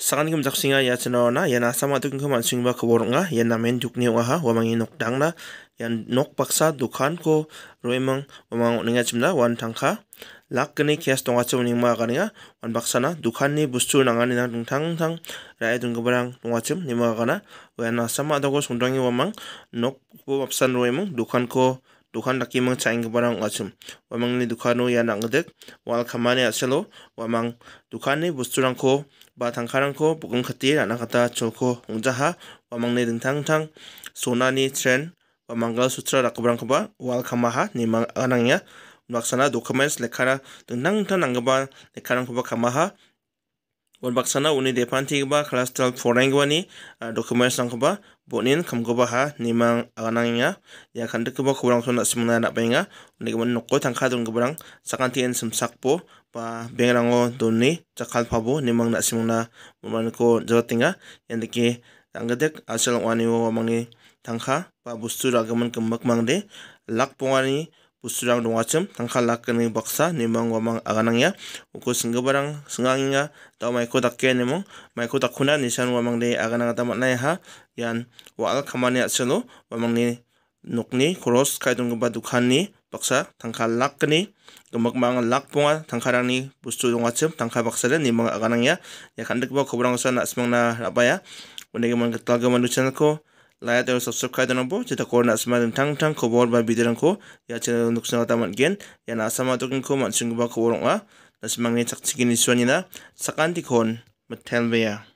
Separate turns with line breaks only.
sakan kim jaksinga ya chano na yan asama tu kim ansing ba khobor nga men namen dukni wa ha wa mangi nok dang na yan nok paksa dukan ko roimang wa mang ninga chimna wan thangkha lak kene kias tonga chum ma ga ninga wan baksa na dukan ni bustu nanga ni nang thang thang rai dung ga barang tonga chum ni ma ga na wa na sama da go sundangi wa mang nok ko bapsan roimang dukan ko dukan laki mang chaing barang achum wamang ni dukano ya nangdek wal khamane aselo wamang dukan ni busturang ko ba tangkarangko buking kati ranakata cholko ongjaha wamangne dingtangtang sonani tren ba manggal sutra rakabrangkoba wal kamaha nimang anangya unbaksana documents lekkara dingtangtang nanggoba lekkarangkoba kamaha unbaksana uni depantigiba class 12 forangwani documents nangkoba bonin kam go baha nimang agananginga ya kan de kubo kubrang sona simna na benga ne gmon nokko tangkha dun kubrang sakan tien sakpo pa bengrango dunni chakal phabo nimang na simna man ko jotinga ke tanggadek asal wani wo mangni tangka pa bustu ragaman kemak mangde lak pongani busrang u dongachim tangkhala kini baksa nimang wamang aganangya uko singgabarang s i n g a n g n y a tau maiko dakke nimong maiko t a k k u n a nisan wamang de aganang t a matnai ha yan waal kamani a c s e l o wamang ni nokni koros kaidung gaba dukhanni baksa tangkhala kini gemakmang lakpunga tangkarangni bustu dongachim tangka baksa de nimang aganangya ya kandik ba kobrang sa na smangna rabaya Unegi man ketalga manusian ko layak terus subscribe dan nombor jika kau nak semua tentang tentang khabar dan bidiran ko ya channel untuk senang tamat gen ya nak sama tu ko mat sungguh ba ko orang lah dan semangnya cak cikini suanya na sakanti metel bea ya?